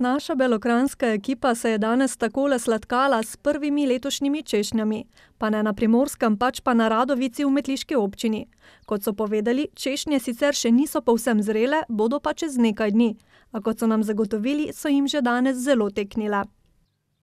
Naša belokranska ekipa se je danes takole sladkala s prvimi letošnjimi češnjami, pa ne na Primorskem, pač pa na Radovici v Metliški občini. Kot so povedali, češnje sicer še niso povsem zrele, bodo pa čez nekaj dni, a kot so nam zagotovili, so jim že danes zelo teknile.